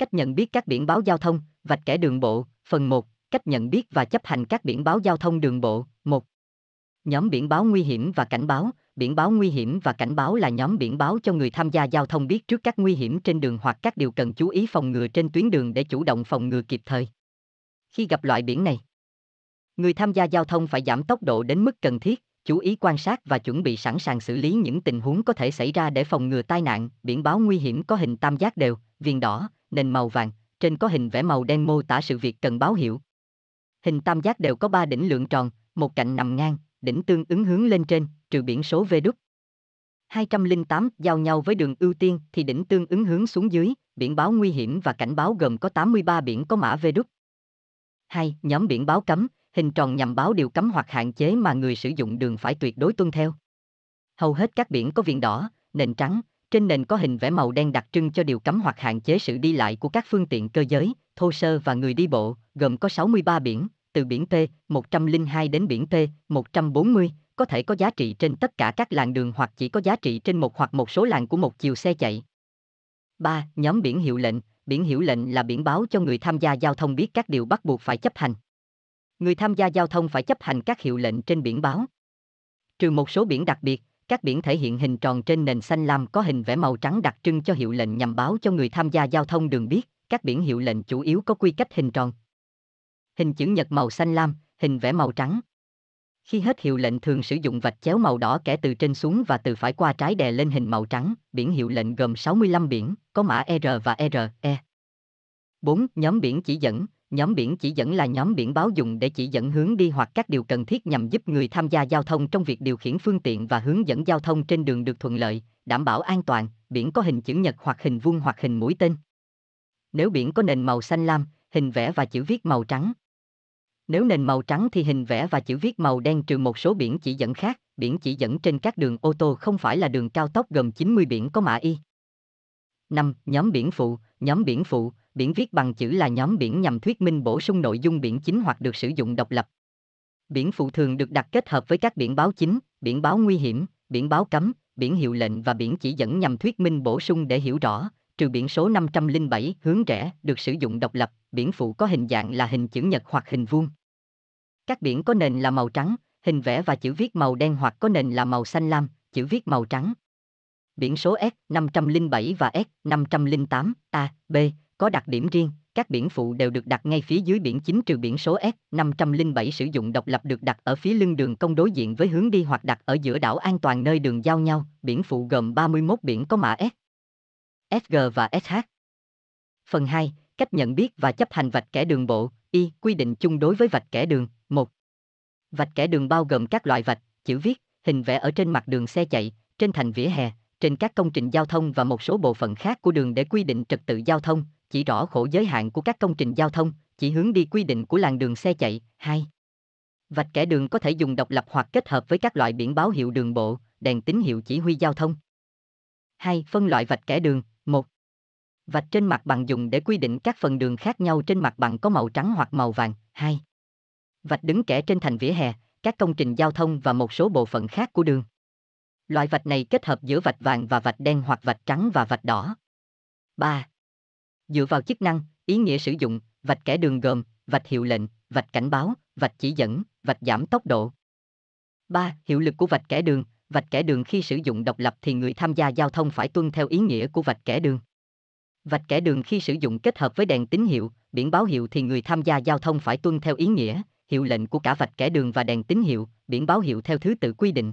Cách nhận biết các biển báo giao thông, vạch kẻ đường bộ, phần 1, cách nhận biết và chấp hành các biển báo giao thông đường bộ, 1. Nhóm biển báo nguy hiểm và cảnh báo, biển báo nguy hiểm và cảnh báo là nhóm biển báo cho người tham gia giao thông biết trước các nguy hiểm trên đường hoặc các điều cần chú ý phòng ngừa trên tuyến đường để chủ động phòng ngừa kịp thời. Khi gặp loại biển này, người tham gia giao thông phải giảm tốc độ đến mức cần thiết, chú ý quan sát và chuẩn bị sẵn sàng xử lý những tình huống có thể xảy ra để phòng ngừa tai nạn. Biển báo nguy hiểm có hình tam giác đều, viền đỏ, nền màu vàng, trên có hình vẽ màu đen mô tả sự việc cần báo hiệu. Hình tam giác đều có ba đỉnh lượng tròn, một cạnh nằm ngang, đỉnh tương ứng hướng lên trên, trừ biển số V đúc. 208 giao nhau với đường ưu tiên thì đỉnh tương ứng hướng xuống dưới, biển báo nguy hiểm và cảnh báo gồm có 83 biển có mã V đúc. 2. Nhóm biển báo cấm, hình tròn nhằm báo điều cấm hoặc hạn chế mà người sử dụng đường phải tuyệt đối tuân theo. Hầu hết các biển có viền đỏ, nền trắng, trên nền có hình vẽ màu đen đặc trưng cho điều cấm hoặc hạn chế sự đi lại của các phương tiện cơ giới, thô sơ và người đi bộ, gồm có 63 biển, từ biển T 102 đến biển T 140, có thể có giá trị trên tất cả các làn đường hoặc chỉ có giá trị trên một hoặc một số làn của một chiều xe chạy. 3. Nhóm biển hiệu lệnh, biển hiệu lệnh là biển báo cho người tham gia giao thông biết các điều bắt buộc phải chấp hành. Người tham gia giao thông phải chấp hành các hiệu lệnh trên biển báo. Trừ một số biển đặc biệt, các biển thể hiện hình tròn trên nền xanh lam có hình vẽ màu trắng đặc trưng cho hiệu lệnh nhằm báo cho người tham gia giao thông đường biết, các biển hiệu lệnh chủ yếu có quy cách hình tròn. Hình chữ nhật màu xanh lam, hình vẽ màu trắng. Khi hết hiệu lệnh thường sử dụng vạch chéo màu đỏ kẻ từ trên xuống và từ phải qua trái đè lên hình màu trắng, biển hiệu lệnh gồm 65 biển, có mã R và RE. 4. Nhóm biển chỉ dẫn, Nhóm biển chỉ dẫn là nhóm biển báo dùng để chỉ dẫn hướng đi hoặc các điều cần thiết nhằm giúp người tham gia giao thông trong việc điều khiển phương tiện và hướng dẫn giao thông trên đường được thuận lợi, đảm bảo an toàn. Biển có hình chữ nhật hoặc hình vuông hoặc hình mũi tên. Nếu biển có nền màu xanh lam, hình vẽ và chữ viết màu trắng. Nếu nền màu trắng thì hình vẽ và chữ viết màu đen trừ một số biển chỉ dẫn khác. Biển chỉ dẫn trên các đường ô tô không phải là đường cao tốc gồm 90 biển có mã Y. 5. Nhóm biển phụ Nhóm biển phụ, biển viết bằng chữ là nhóm biển nhằm thuyết minh bổ sung nội dung biển chính hoặc được sử dụng độc lập. Biển phụ thường được đặt kết hợp với các biển báo chính, biển báo nguy hiểm, biển báo cấm, biển hiệu lệnh và biển chỉ dẫn nhằm thuyết minh bổ sung để hiểu rõ, trừ biển số 507 hướng rẽ được sử dụng độc lập, biển phụ có hình dạng là hình chữ nhật hoặc hình vuông. Các biển có nền là màu trắng, hình vẽ và chữ viết màu đen hoặc có nền là màu xanh lam, chữ viết màu trắng, Biển số S507 và S508 A, B có đặc điểm riêng, các biển phụ đều được đặt ngay phía dưới biển chính trừ biển số S507 sử dụng độc lập được đặt ở phía lưng đường công đối diện với hướng đi hoặc đặt ở giữa đảo an toàn nơi đường giao nhau, biển phụ gồm 31 biển có mã S, SG và SH. Phần 2, cách nhận biết và chấp hành vạch kẻ đường bộ, y quy định chung đối với vạch kẻ đường, 1. Vạch kẻ đường bao gồm các loại vạch, chữ viết, hình vẽ ở trên mặt đường xe chạy, trên thành vỉa hè, trên các công trình giao thông và một số bộ phận khác của đường để quy định trật tự giao thông, chỉ rõ khổ giới hạn của các công trình giao thông, chỉ hướng đi quy định của làn đường xe chạy. 2. Vạch kẻ đường có thể dùng độc lập hoặc kết hợp với các loại biển báo hiệu đường bộ, đèn tín hiệu chỉ huy giao thông. 2. Phân loại vạch kẻ đường. 1. Vạch trên mặt bằng dùng để quy định các phần đường khác nhau trên mặt bằng có màu trắng hoặc màu vàng. 2. Vạch đứng kẻ trên thành vỉa hè, các công trình giao thông và một số bộ phận khác của đường. Loại vạch này kết hợp giữa vạch vàng và vạch đen hoặc vạch trắng và vạch đỏ. 3. Dựa vào chức năng, ý nghĩa sử dụng, vạch kẻ đường gồm vạch hiệu lệnh, vạch cảnh báo, vạch chỉ dẫn, vạch giảm tốc độ. 3. Hiệu lực của vạch kẻ đường, vạch kẻ đường khi sử dụng độc lập thì người tham gia giao thông phải tuân theo ý nghĩa của vạch kẻ đường. Vạch kẻ đường khi sử dụng kết hợp với đèn tín hiệu, biển báo hiệu thì người tham gia giao thông phải tuân theo ý nghĩa, hiệu lệnh của cả vạch kẻ đường và đèn tín hiệu, biển báo hiệu theo thứ tự quy định.